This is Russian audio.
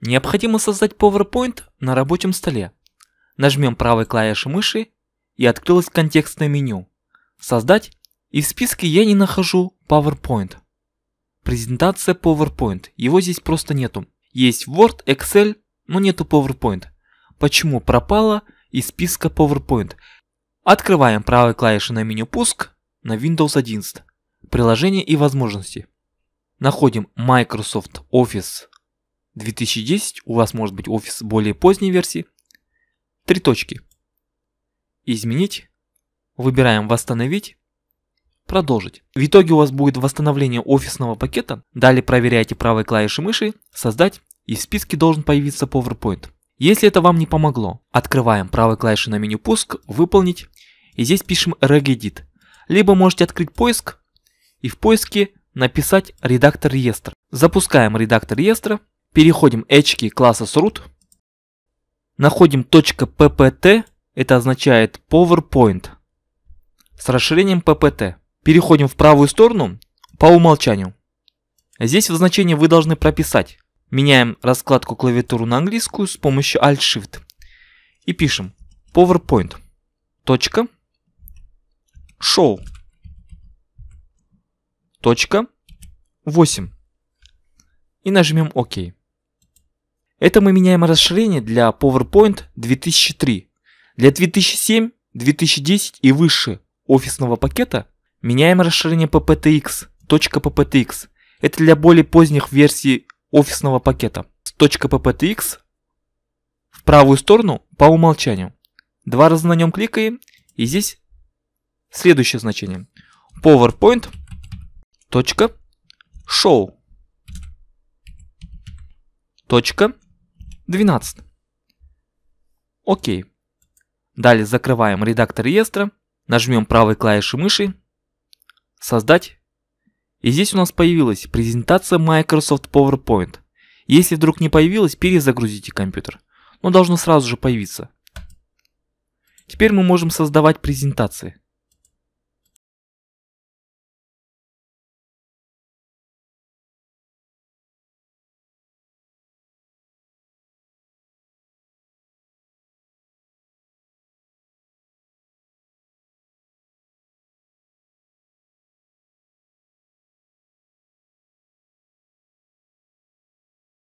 Необходимо создать PowerPoint на рабочем столе. Нажмем правой клавишей мыши и открылось контекстное меню. Создать и в списке я не нахожу PowerPoint. Презентация PowerPoint, его здесь просто нету. Есть Word, Excel, но нету PowerPoint. Почему пропало из списка PowerPoint? Открываем правой клавишей на меню «Пуск» на Windows 11. Приложение и возможности. Находим Microsoft Office 2010 у вас может быть офис более поздней версии. Три точки. Изменить. Выбираем «Восстановить». Продолжить. В итоге у вас будет восстановление офисного пакета. Далее проверяйте правой клавишей мыши «Создать» и в списке должен появиться PowerPoint. Если это вам не помогло, открываем правой клавишей на меню «Пуск», «Выполнить» и здесь пишем «Regedit». Либо можете открыть поиск и в поиске написать «Редактор реестра». Запускаем редактор реестра Переходим HKey класса срут, Находим .ppt, это означает PowerPoint, с расширением ppt. Переходим в правую сторону по умолчанию. Здесь в значении вы должны прописать. Меняем раскладку клавиатуру на английскую с помощью Alt-Shift. И пишем PowerPoint. Точка. Show. Точка. 8. И нажмем ОК. Это мы меняем расширение для PowerPoint 2003. Для 2007, 2010 и выше офисного пакета меняем расширение pptx, .pptx. Это для более поздних версий офисного пакета. С .pptx в правую сторону по умолчанию. Два раза на нем кликаем и здесь следующее значение. PowerPoint .show точка 12. Окей. Далее закрываем редактор реестра, нажмем правой клавишей мыши, создать. И здесь у нас появилась презентация Microsoft PowerPoint. Если вдруг не появилась, перезагрузите компьютер. Но должно сразу же появиться. Теперь мы можем создавать презентации.